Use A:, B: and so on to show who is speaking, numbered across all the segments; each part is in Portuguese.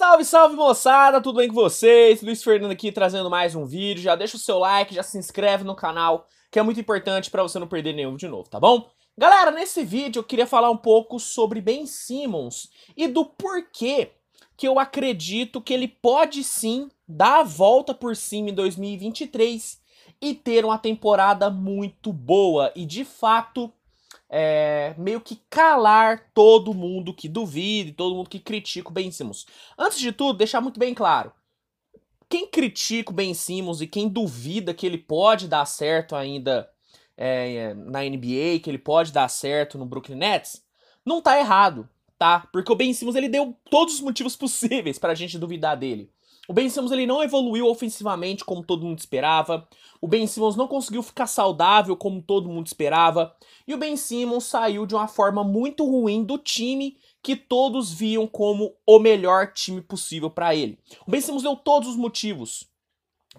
A: Salve, salve moçada, tudo bem com vocês? Luiz Fernando aqui trazendo mais um vídeo. Já deixa o seu like, já se inscreve no canal, que é muito importante para você não perder nenhum de novo, tá bom? Galera, nesse vídeo eu queria falar um pouco sobre Ben Simmons e do porquê que eu acredito que ele pode sim dar a volta por cima em 2023 e ter uma temporada muito boa e de fato é, meio que calar todo mundo que duvide, todo mundo que critica o Ben Simmons. Antes de tudo, deixar muito bem claro, quem critica o Ben Simmons e quem duvida que ele pode dar certo ainda é, é na NBA, que ele pode dar certo no Brooklyn Nets, não tá errado, tá? Porque o Ben Simmons ele deu todos os motivos possíveis para a gente duvidar dele. O Ben Simmons ele não evoluiu ofensivamente como todo mundo esperava. O Ben Simmons não conseguiu ficar saudável como todo mundo esperava. E o Ben Simmons saiu de uma forma muito ruim do time que todos viam como o melhor time possível para ele. O Ben Simmons deu todos os motivos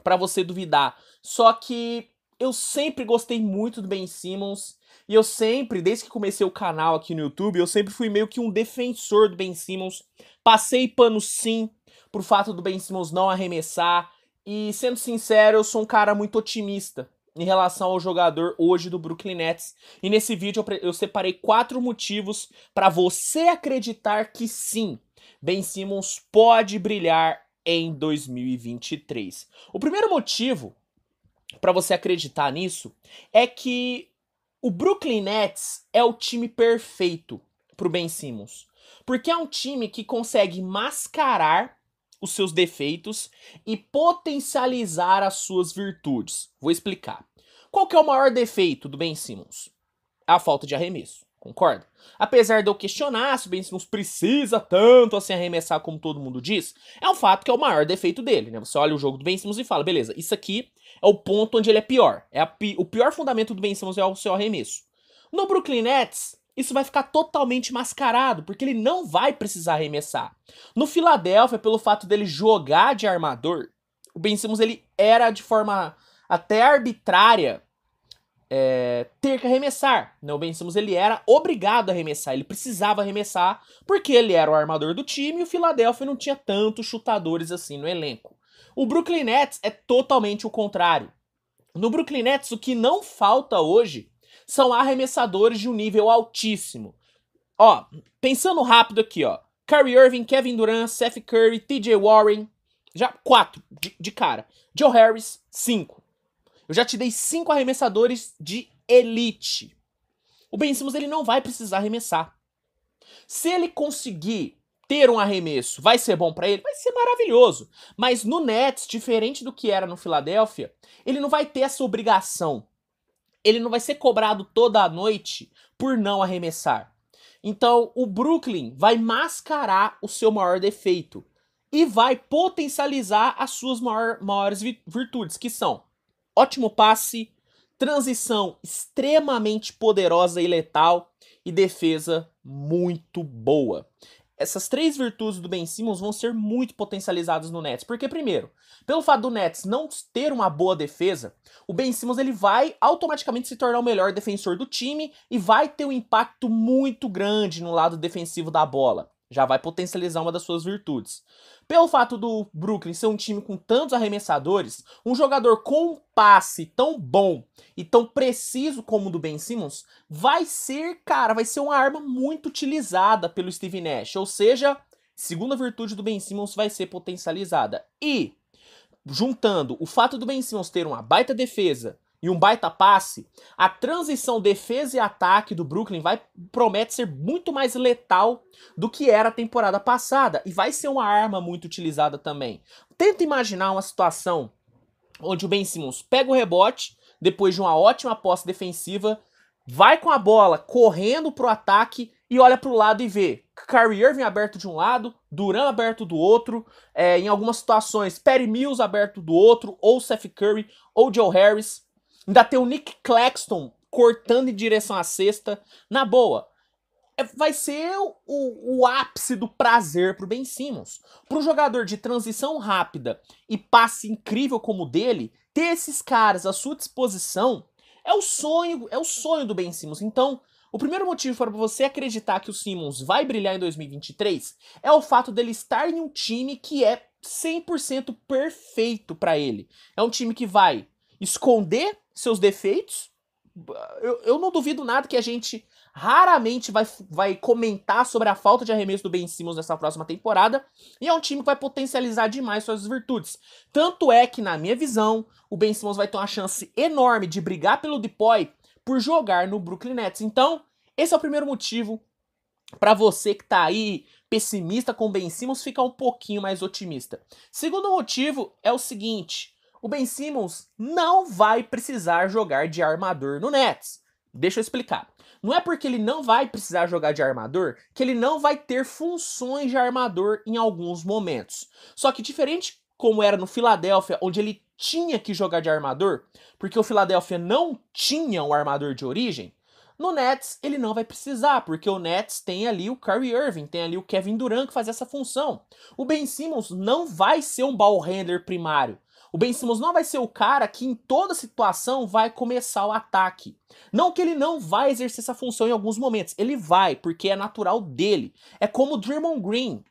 A: para você duvidar. Só que eu sempre gostei muito do Ben Simmons. E eu sempre, desde que comecei o canal aqui no YouTube, eu sempre fui meio que um defensor do Ben Simmons. Passei pano sim por fato do Ben Simmons não arremessar. E sendo sincero, eu sou um cara muito otimista em relação ao jogador hoje do Brooklyn Nets. E nesse vídeo eu, eu separei quatro motivos para você acreditar que sim, Ben Simmons pode brilhar em 2023. O primeiro motivo para você acreditar nisso é que o Brooklyn Nets é o time perfeito para o Ben Simmons, porque é um time que consegue mascarar os seus defeitos e potencializar as suas virtudes. Vou explicar. Qual que é o maior defeito do Ben Simmons? A falta de arremesso, concorda? Apesar de eu questionar se o Ben Simmons precisa tanto assim arremessar como todo mundo diz, é um fato que é o maior defeito dele, né? Você olha o jogo do Ben Simmons e fala, beleza, isso aqui é o ponto onde ele é pior. É pi o pior fundamento do Ben Simmons é o seu arremesso. No Brooklyn Nets, isso vai ficar totalmente mascarado, porque ele não vai precisar arremessar. No Filadélfia, pelo fato dele jogar de armador, o Ben Simmons ele era de forma até arbitrária é, ter que arremessar. Né? O Ben Simmons ele era obrigado a arremessar, ele precisava arremessar porque ele era o armador do time e o Filadélfia não tinha tantos chutadores assim no elenco. O Brooklyn Nets é totalmente o contrário. No Brooklyn Nets, o que não falta hoje são arremessadores de um nível altíssimo. Ó, pensando rápido aqui, ó. Kyrie Irving, Kevin Durant, Seth Curry, TJ Warren, já quatro de, de cara. Joe Harris, cinco. Eu já te dei cinco arremessadores de elite. O Ben Simmons ele não vai precisar arremessar. Se ele conseguir ter um arremesso, vai ser bom para ele, vai ser maravilhoso. Mas no Nets, diferente do que era no Filadélfia, ele não vai ter essa obrigação ele não vai ser cobrado toda a noite por não arremessar. Então, o Brooklyn vai mascarar o seu maior defeito e vai potencializar as suas maior, maiores virtudes, que são ótimo passe, transição extremamente poderosa e letal e defesa muito boa essas três virtudes do Ben Simmons vão ser muito potencializadas no Nets. Porque, primeiro, pelo fato do Nets não ter uma boa defesa, o Ben Simmons ele vai automaticamente se tornar o melhor defensor do time e vai ter um impacto muito grande no lado defensivo da bola. Já vai potencializar uma das suas virtudes. Pelo fato do Brooklyn ser um time com tantos arremessadores, um jogador com um passe tão bom e tão preciso como o do Ben Simmons vai ser, cara, vai ser uma arma muito utilizada pelo Steve Nash. Ou seja, segunda virtude do Ben Simmons vai ser potencializada. E juntando o fato do Ben Simmons ter uma baita defesa, e um baita passe, a transição defesa e ataque do Brooklyn vai promete ser muito mais letal do que era a temporada passada e vai ser uma arma muito utilizada também. Tenta imaginar uma situação onde o Ben Simmons pega o rebote depois de uma ótima posse defensiva, vai com a bola correndo pro ataque e olha pro lado e vê Kyrie Irving aberto de um lado, Durant aberto do outro, é, em algumas situações Perry Mills aberto do outro, ou Seth Curry, ou Joe Harris, Ainda tem o Nick Claxton cortando em direção à cesta. Na boa, é, vai ser o, o, ápice do prazer pro Ben Simmons. Pro jogador de transição rápida e passe incrível como o dele, ter esses caras à sua disposição é o sonho, é o sonho do Ben Simmons. Então, o primeiro motivo para você acreditar que o Simmons vai brilhar em 2023 é o fato dele estar em um time que é 100% perfeito para ele. É um time que vai esconder seus defeitos. Eu, eu, não duvido nada que a gente raramente vai, vai comentar sobre a falta de arremesso do Ben Simmons nessa próxima temporada. E é um time que vai potencializar demais suas virtudes. Tanto é que, na minha visão, o Ben Simmons vai ter uma chance enorme de brigar pelo Depoy por jogar no Brooklyn Nets. Então, esse é o primeiro motivo para você que tá aí pessimista com o Ben Simmons ficar um pouquinho mais otimista. Segundo motivo é o seguinte, o Ben Simmons não vai precisar jogar de armador no Nets. Deixa eu explicar. Não é porque ele não vai precisar jogar de armador que ele não vai ter funções de armador em alguns momentos. Só que diferente como era no Filadélfia, onde ele tinha que jogar de armador, porque o Filadélfia não tinha um armador de origem, no Nets ele não vai precisar, porque o Nets tem ali o Kyrie Irving, tem ali o Kevin Durant que faz essa função. O Ben Simmons não vai ser um ball handler primário, o Ben Simmons não vai ser o cara que em toda situação vai começar o ataque. Não que ele não vai exercer essa função em alguns momentos, ele vai, porque é natural dele. É como o Draymond Green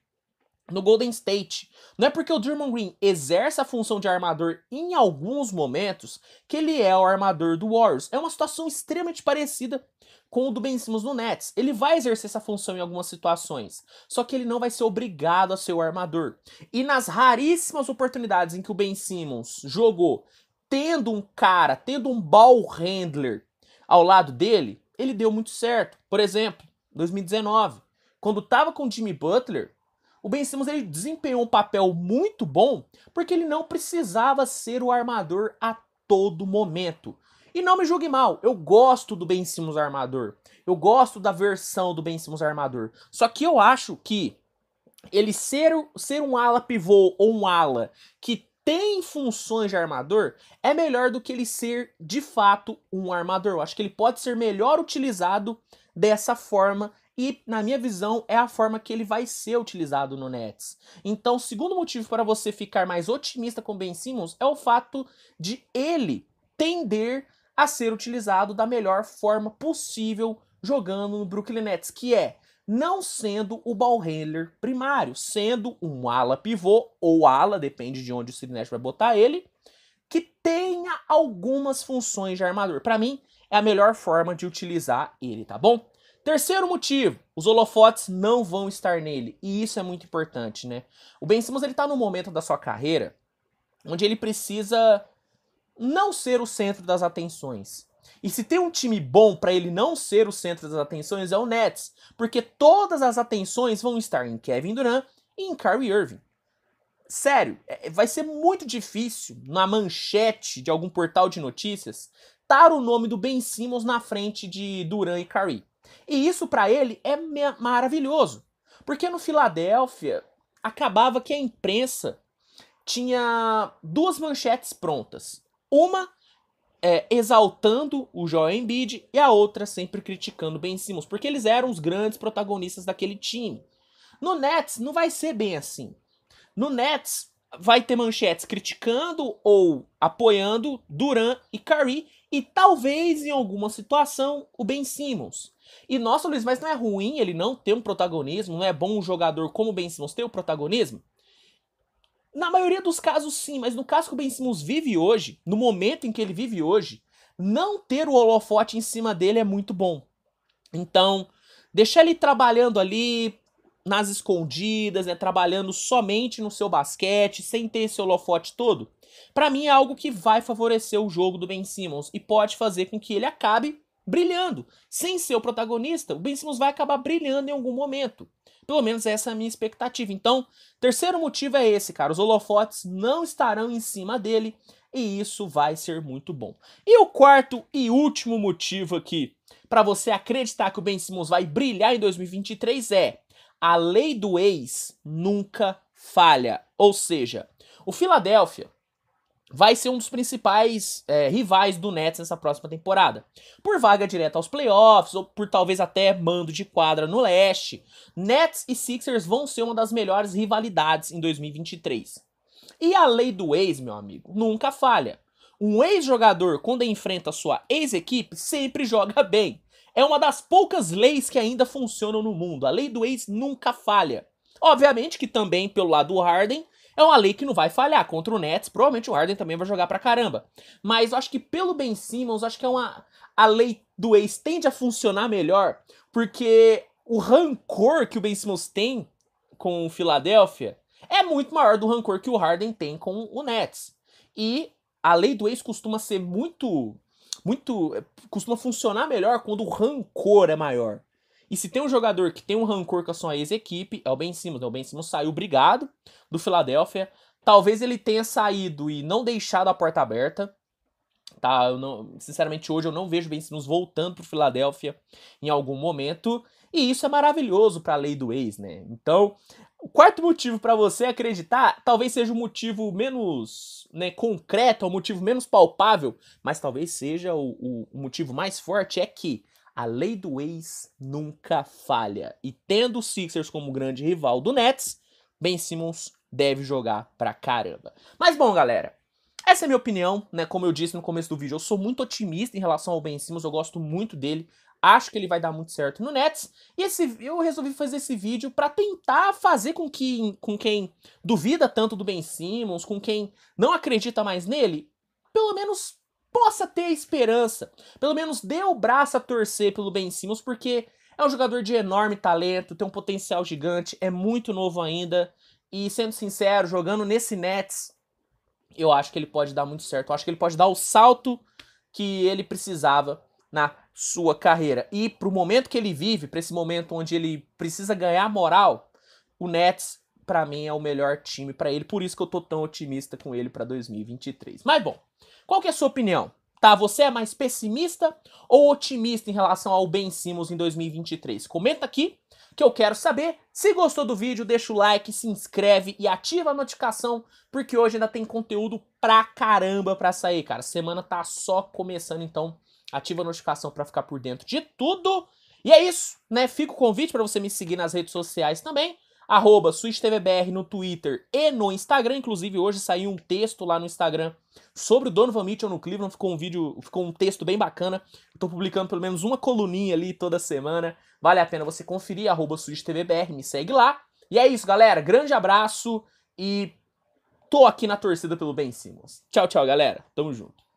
A: no Golden State. Não é porque o Draymond Green exerce a função de armador em alguns momentos que ele é o armador do Warriors. É uma situação extremamente parecida com o do Ben Simmons no Nets. Ele vai exercer essa função em algumas situações, só que ele não vai ser obrigado a ser o armador. E nas raríssimas oportunidades em que o Ben Simmons jogou tendo um cara, tendo um ball handler ao lado dele, ele deu muito certo. Por exemplo, 2019, quando estava com o Jimmy Butler, o Ben Simmons ele desempenhou um papel muito bom porque ele não precisava ser o armador a todo momento. E não me julgue mal, eu gosto do Ben Simmons armador. Eu gosto da versão do Ben Simmons armador. Só que eu acho que ele ser, ser um ala pivô ou um ala que tem funções de armador é melhor do que ele ser de fato um armador. Eu acho que ele pode ser melhor utilizado dessa forma e, na minha visão, é a forma que ele vai ser utilizado no Nets. Então, o segundo motivo para você ficar mais otimista com Ben Simmons é o fato de ele tender a ser utilizado da melhor forma possível jogando no Brooklyn Nets, que é não sendo o ball handler primário, sendo um ala pivô ou ala, depende de onde o Sidney vai botar ele, que tenha algumas funções de armador. Para mim, é a melhor forma de utilizar ele, tá bom? Terceiro motivo, os holofotes não vão estar nele, e isso é muito importante, né? O Ben Simmons ele tá num momento da sua carreira onde ele precisa não ser o centro das atenções. E se tem um time bom para ele não ser o centro das atenções é o Nets, porque todas as atenções vão estar em Kevin Durant e em Kyrie Irving. Sério, é, é, vai ser muito difícil na manchete de algum portal de notícias estar o nome do Ben Simmons na frente de Durant e Kyrie. E isso para ele é maravilhoso, porque no Filadélfia acabava que a imprensa tinha duas manchetes prontas. Uma é, exaltando o Joel Embiid e a outra sempre criticando Ben Simmons, porque eles eram os grandes protagonistas daquele time. No Nets não vai ser bem assim. No Nets vai ter manchetes criticando ou apoiando Duran e Curry e talvez em alguma situação o Ben Simmons. E nossa, Luiz, mas não é ruim ele não ter um protagonismo? Não é bom um jogador como o Ben Simmons ter o um protagonismo? Na maioria dos casos, sim, mas no caso que o Ben Simmons vive hoje, no momento em que ele vive hoje, não ter o holofote em cima dele é muito bom. Então, deixar ele trabalhando ali, nas escondidas, né, trabalhando somente no seu basquete, sem ter esse holofote todo, para mim é algo que vai favorecer o jogo do Ben Simmons e pode fazer com que ele acabe brilhando. Sem ser o protagonista, o Ben Simmons vai acabar brilhando em algum momento. Pelo menos essa é a minha expectativa. Então, terceiro motivo é esse, cara. Os holofotes não estarão em cima dele e isso vai ser muito bom. E o quarto e último motivo aqui para você acreditar que o Ben Simmons vai brilhar em 2023 é a lei do ex nunca falha. Ou seja, o Philadelphia vai ser um dos principais é, rivais do Nets nessa próxima temporada. Por vaga direta aos playoffs, ou por talvez até mando de quadra no leste, Nets e Sixers vão ser uma das melhores rivalidades em 2023. E a lei do ex, meu amigo, nunca falha. Um ex-jogador, quando enfrenta sua ex-equipe, sempre joga bem é uma das poucas leis que ainda funcionam no mundo. A lei do ex nunca falha. Obviamente que também, pelo lado do Harden, é uma lei que não vai falhar. Contra o Nets, provavelmente o Harden também vai jogar pra caramba. Mas eu acho que pelo Ben Simmons, acho que é uma. A lei do ex tende a funcionar melhor, porque o rancor que o Ben Simmons tem com o Philadelphia é muito maior do rancor que o Harden tem com o Nets. E a lei do ex costuma ser muito muito. Eh, costuma funcionar melhor quando o rancor é maior. E se tem um jogador que tem um rancor com a sua ex-equipe, é o Ben Simmons. Né? O Ben Simmons saiu brigado do Filadélfia Talvez ele tenha saído e não deixado a porta aberta. Tá, eu não, sinceramente, hoje eu não vejo Ben Simmons voltando para Filadélfia em algum momento. E isso é maravilhoso para a lei do ex, né? Então, o quarto motivo para você acreditar talvez seja o um motivo menos né, concreto, é o um motivo menos palpável, mas talvez seja o, o, o motivo mais forte: é que a lei do ex nunca falha. E tendo o Sixers como grande rival do Nets, Ben Simmons deve jogar pra caramba. Mas bom, galera, essa é a minha opinião, né? Como eu disse no começo do vídeo, eu sou muito otimista em relação ao Ben Simmons, eu gosto muito dele, acho que ele vai dar muito certo no Nets. E esse, eu resolvi fazer esse vídeo para tentar fazer com que com quem duvida tanto do Ben Simmons, com quem não acredita mais nele, pelo menos possa ter esperança. Pelo menos dê o braço a torcer pelo Ben Simmons, porque é um jogador de enorme talento, tem um potencial gigante, é muito novo ainda. E sendo sincero, jogando nesse Nets, eu acho que ele pode dar muito certo. Eu acho que ele pode dar o salto que ele precisava na sua carreira. E para o momento que ele vive, para esse momento onde ele precisa ganhar moral, o Nets, para mim, é o melhor time para ele. Por isso que eu tô tão otimista com ele para 2023. Mas bom, qual que é a sua opinião? Tá, você é mais pessimista ou otimista em relação ao Ben Simmons em 2023? Comenta aqui que eu quero saber. Se gostou do vídeo, deixa o like, se inscreve e ativa a notificação, porque hoje ainda tem conteúdo pra caramba pra sair, cara. Semana tá só começando, então ativa a notificação pra ficar por dentro de tudo. E é isso, né? Fica o convite para você me seguir nas redes sociais também arroba SwissTVBR no Twitter e no Instagram. Inclusive, hoje saiu um texto lá no Instagram sobre o Donovan Mitchell no Cleveland. Ficou um vídeo, ficou um texto bem bacana. Estou publicando pelo menos uma coluninha ali toda semana. Vale a pena você conferir, arroba SwissTVBR, me segue lá. E é isso, galera. Grande abraço e tô aqui na torcida pelo Ben Simmons. Tchau, tchau, galera. Tamo junto.